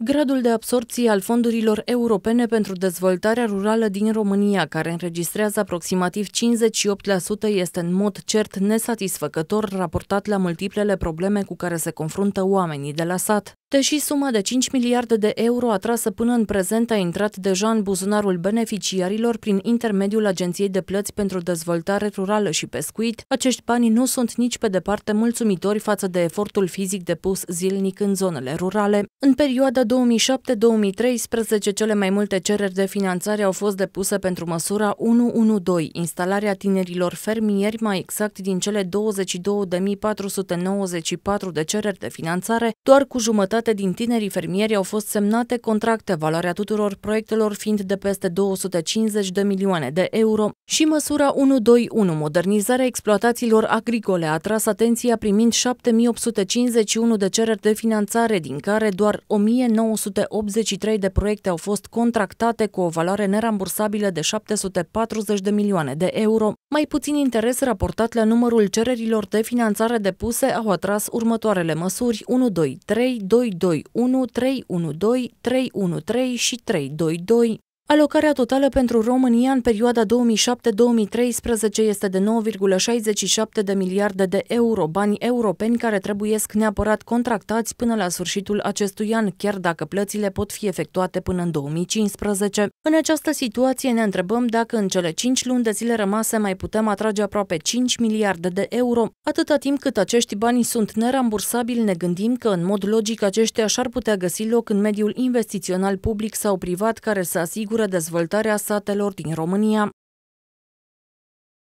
Gradul de absorție al fondurilor europene pentru dezvoltarea rurală din România, care înregistrează aproximativ 58%, este în mod cert nesatisfăcător raportat la multiplele probleme cu care se confruntă oamenii de la sat. Deși suma de 5 miliarde de euro atrasă până în prezent a intrat deja în buzunarul beneficiarilor prin intermediul Agenției de Plăți pentru Dezvoltare Rurală și Pescuit, acești bani nu sunt nici pe departe mulțumitori față de efortul fizic depus zilnic în zonele rurale. În perioada 2007-2013, cele mai multe cereri de finanțare au fost depuse pentru măsura 112, instalarea tinerilor fermieri, mai exact din cele 22.494 de cereri de finanțare, doar cu jumătate jumătate din tinerii fermieri au fost semnate contracte, valoarea tuturor proiectelor fiind de peste 250 de milioane de euro. Și măsura 121, modernizarea exploatațiilor agricole, a atras atenția primind 7851 de cereri de finanțare, din care doar 1983 de proiecte au fost contractate cu o valoare nerambursabilă de 740 de milioane de euro. Mai puțin interes raportat la numărul cererilor de finanțare depuse au atras următoarele măsuri 123, 2 221, 312, 313 și 322 Alocarea totală pentru România în perioada 2007-2013 este de 9,67 de miliarde de euro, bani europeni care trebuiesc neapărat contractați până la sfârșitul acestui an, chiar dacă plățile pot fi efectuate până în 2015. În această situație ne întrebăm dacă în cele 5 luni de zile rămase mai putem atrage aproape 5 miliarde de euro. Atâta timp cât acești bani sunt nerambursabili, ne gândim că în mod logic aceștia și-ar putea găsi loc în mediul investițional public sau privat care să asigure asigură dezvoltarea satelor din România.